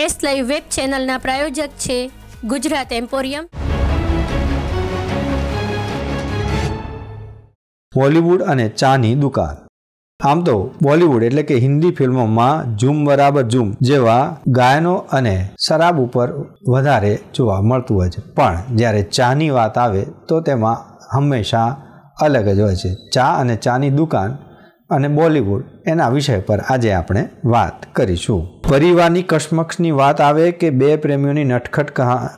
S live web ચેનલના પ્રાયોજક છે Gujarat emporium Bollywood અને ચાની દુકાન આમ તો બોલિવૂડ એટલે કે હિન્દી ફિલ્મોમાં ઝૂમ બરાબર ઝૂમ જેવા ગાયનો અને શરાબ ઉપર વધારે જોવા મળતું હોય છે પણ જ્યારે ચાની વાત આવે તો તેમાં હંમેશા અલગ જ હોય છે ચા અને ચાની દુકાન અને બોલિવૂડ એના વિષય પર આજે આપણે વાત કરીશું પરિવારની કશમક્ષની વાત આવે કે બે પ્રેમીઓની નટખટ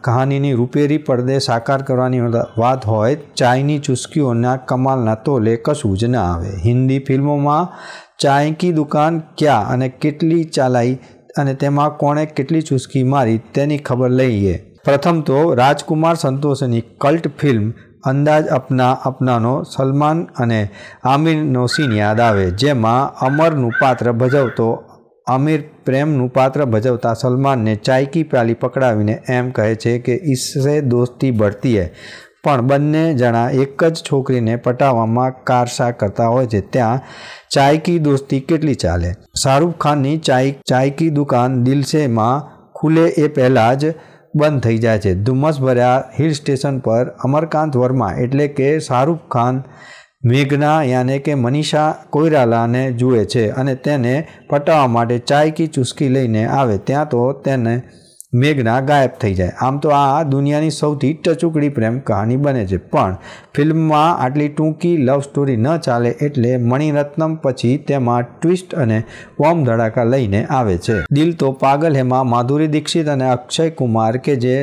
કહાનીની રૂપેરી પડદે સાકાર કરવાની વાત હોય ચાયની ચુસ્કીઓના કમાલના તો લેકશું જ ન આવે હિન્દી ફિલ્મોમાં ચાય કી દુકાન ક્યાં અને કેટલી ચાલાઈ અને તેમાં કોણે કેટલી ચુસ્કી મારી તેની ખબર લઈએ પ્રથમ તો રાજકુમાર સંતોષની કલ્ટ ફિલ્મ અંદાજ અપના અપનાનો સલમાન અને આમિર નોસીન યાદ આવે જેમાં અમરનું પાત્ર ભજવતો અમીર પ્રેમનું પાત્ર ભજવતા સલમાનને ચાયકી પ્યાલી પકડાવીને એમ કહે છે કે ઈસસે દોસ્તી બઢતી હે પણ બંને જણા એક જ છોકરીને પટાવવામાં કારસા કરતા હોય છે ત્યાં ચાયકી દોસ્તી કેટલી ચાલે શાહરૂખ ખાનની ચાય ચાયકી દુકાન દિલસેમાં ખુલે એ પહેલાં જ બંધ થઈ જાય છે ધુમ્મસ ભર્યા હિલ સ્ટેશન પર અમરકાંત વર્મા એટલે કે શાહરૂખ ખાન મેઘના યાને કે મનીષા કોઈરાલાને જુએ છે અને તેને પટાવવા માટે ચાય કી ચુસ્કી લઈને આવે ત્યાં તો તેને મેઘના ગાયબ થઈ જાય આમ તો આ દુનિયાની સૌથી ટચુકડી પ્રેમ કહાની બને છે પણ ફિલ્મમાં આટલી ટૂંકી લવ સ્ટોરી ન ચાલે એટલે મણિરત્નમ પછી તેમાં ટ્વિસ્ટ અને બોમ્બ ધડાકા લઈને આવે છે દિલ તો પાગલ હેમાં માધુરી દીક્ષિત અને અક્ષય કુમાર કે જે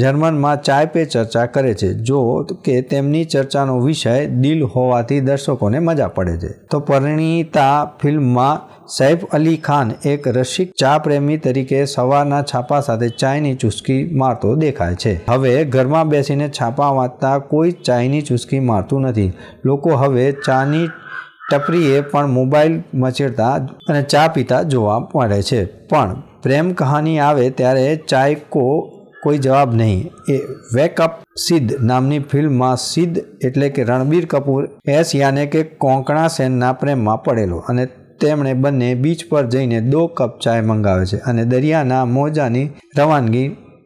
જર્મનમાં ચાય પે ચર્ચા કરે છે જો કે તેમની ચર્ચાનો વિષય દિલ હોવાથી દર્શકોને મજા પડે છે તો પરિણીતા ફિલ્મમાં સૈફ અલી ખાન એક રસિક ચા પ્રેમી તરીકે સવારના છાપા સાથે ચાયની ચુસ્કી મારતો દેખાય છે હવે ઘરમાં બેસીને છાપા વાંચતા કોઈ ચાયની ચુસ્કી મારતું નથી લોકો હવે ચાની ટપરીએ પણ મોબાઈલ મચેડતા અને ચા પીતા જોવા મળે છે પણ પ્રેમ કહાની આવે ત્યારે ચાય કો કોઈ જવાબ નહીં એ વેક અપ સિદ્ધ નામની ફિલ્મમાં સિદ્ધ એટલે કે રણબીર કપૂર એસ યાને કે કોંકણા સેનના પ્રેમમાં પડેલો અને તેમણે બંને બીચ પર જઈને દો કપ ચાય મંગાવે છે અને દરિયાના મોજાની રવાનગી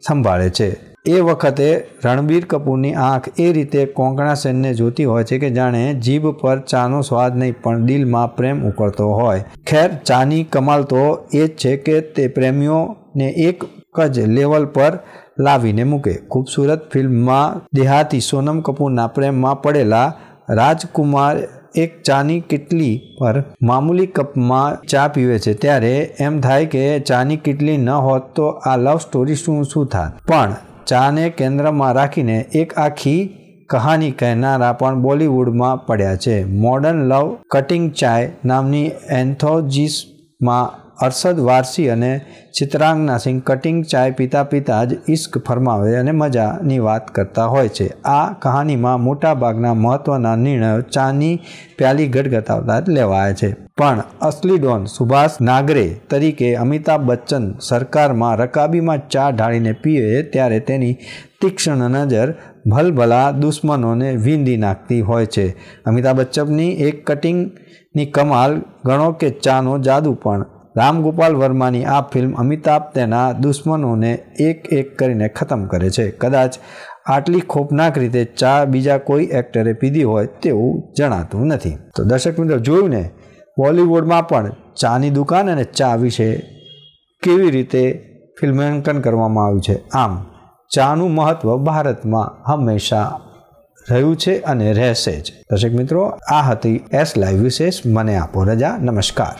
સંભાળે છે એ વખતે રણબીર કપૂરની આંખ એ રીતે કોંકણા સેનને જોતી હોય છે કે જાણે જીભ પર ચાનો સ્વાદ નહીં પણ દિલમાં પ્રેમ ઉકળતો હોય ખેર ચાની કમાલ તો એ જ છે કે તે પ્રેમીઓને એક જ લેવલ પર લાવીને મૂકે ખૂબસૂરત ફિલ્મમાં દેહાતી સોનમ કપૂરના પ્રેમમાં પડેલા રાજકુમાર એક ચાની કીટલી પર મામૂલી કપમાં ચા પીવે છે ત્યારે એમ થાય કે ચાની કીટલી ન હોત તો આ લવ સ્ટોરી શું શું થાત પણ ચાને કેન્દ્રમાં રાખીને એક આખી કહાની કહેનારા પણ બોલિવૂડમાં પડ્યા છે મોડર્ન લવ કટિંગ ચાય નામની એન્થોજીસમાં અરશદ વારસી અને ચિત્રાંગના સિંહ કટિંગ ચાય પીતા પીતા જ ઈશ્ક ફરમાવે અને મજાની વાત કરતા હોય છે આ કહાનીમાં મોટાભાગના મહત્ત્વના નિર્ણયો ચાની પ્યાલી ગટગટાવતા જ લેવાય છે પણ અસલી ડોન સુભાષ નાગરે તરીકે અમિતાભ બચ્ચન સરકારમાં રકાબીમાં ચા ઢાળીને પીએ ત્યારે તેની તીક્ષ્ણ નજર ભલભલા દુશ્મનોને વીંધી નાખતી હોય છે અમિતાભ બચ્ચનની એક કટિંગની કમાલ ગણો કે ચાનો જાદુ પણ રામગોપાલ વર્માની આ ફિલ્મ અમિતાભ તેના દુશ્મનોને એક એક કરીને ખતમ કરે છે કદાચ આટલી ખોફનાક રીતે ચા બીજા કોઈ એક્ટરે પીધી હોય તેવું જણાતું નથી તો દર્શક મિત્રો જોયું ને બોલિવૂડમાં પણ ચાની દુકાન અને ચા વિશે કેવી રીતે ફિલ્માંકન કરવામાં આવ્યું છે આમ ચાનું મહત્ત્વ ભારતમાં હંમેશા રહ્યું છે અને રહેશે જ દર્શક મિત્રો આ હતી એસ લાઈવ વિશેષ મને આપો રજા નમસ્કાર